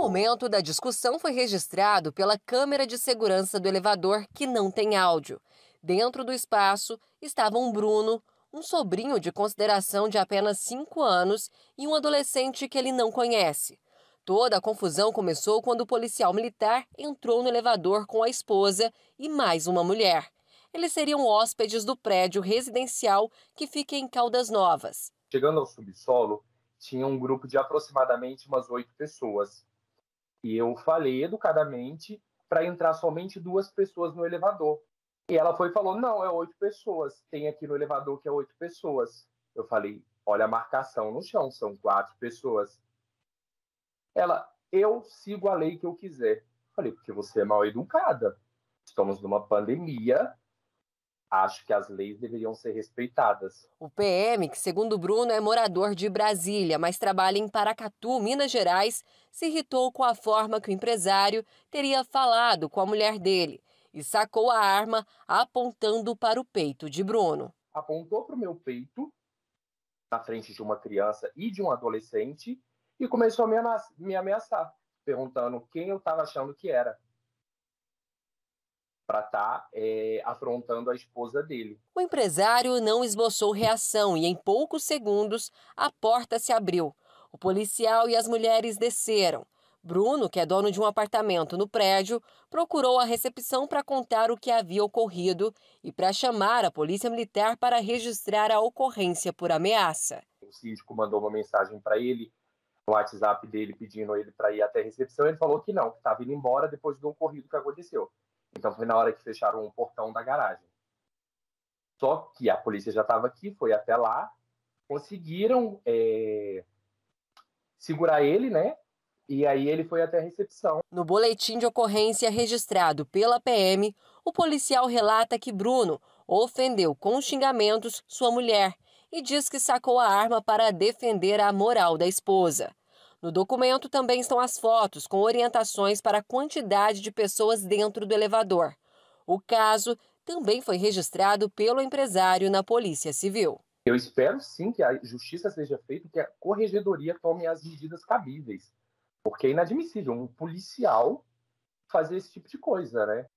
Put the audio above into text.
momento da discussão foi registrado pela câmera de segurança do elevador, que não tem áudio. Dentro do espaço estavam Bruno, um sobrinho de consideração de apenas 5 anos e um adolescente que ele não conhece. Toda a confusão começou quando o policial militar entrou no elevador com a esposa e mais uma mulher. Eles seriam hóspedes do prédio residencial que fica em Caldas Novas. Chegando ao subsolo, tinha um grupo de aproximadamente umas oito pessoas. E eu falei educadamente para entrar somente duas pessoas no elevador. E ela foi e falou: não, é oito pessoas. Tem aqui no elevador que é oito pessoas. Eu falei: olha a marcação no chão, são quatro pessoas. Ela, eu sigo a lei que eu quiser. Eu falei: porque você é mal educada. Estamos numa pandemia, acho que as leis deveriam ser respeitadas. O PM, que segundo Bruno é morador de Brasília, mas trabalha em Paracatu, Minas Gerais, se irritou com a forma que o empresário teria falado com a mulher dele e sacou a arma apontando para o peito de Bruno. Apontou para o meu peito, na frente de uma criança e de um adolescente, e começou a me ameaçar, perguntando quem eu estava achando que era para estar tá, é, afrontando a esposa dele. O empresário não esboçou reação e, em poucos segundos, a porta se abriu. O policial e as mulheres desceram. Bruno, que é dono de um apartamento no prédio, procurou a recepção para contar o que havia ocorrido e para chamar a polícia militar para registrar a ocorrência por ameaça. O síndico mandou uma mensagem para ele no WhatsApp dele pedindo ele para ir até a recepção. Ele falou que não, que estava indo embora depois do ocorrido que aconteceu. Então foi na hora que fecharam o portão da garagem. Só que a polícia já estava aqui, foi até lá, conseguiram é, segurar ele, né? E aí ele foi até a recepção. No boletim de ocorrência registrado pela PM, o policial relata que Bruno ofendeu com xingamentos sua mulher e diz que sacou a arma para defender a moral da esposa. No documento também estão as fotos com orientações para a quantidade de pessoas dentro do elevador. O caso também foi registrado pelo empresário na Polícia Civil. Eu espero sim que a justiça seja feita e que a corregedoria tome as medidas cabíveis, porque é inadmissível um policial fazer esse tipo de coisa, né?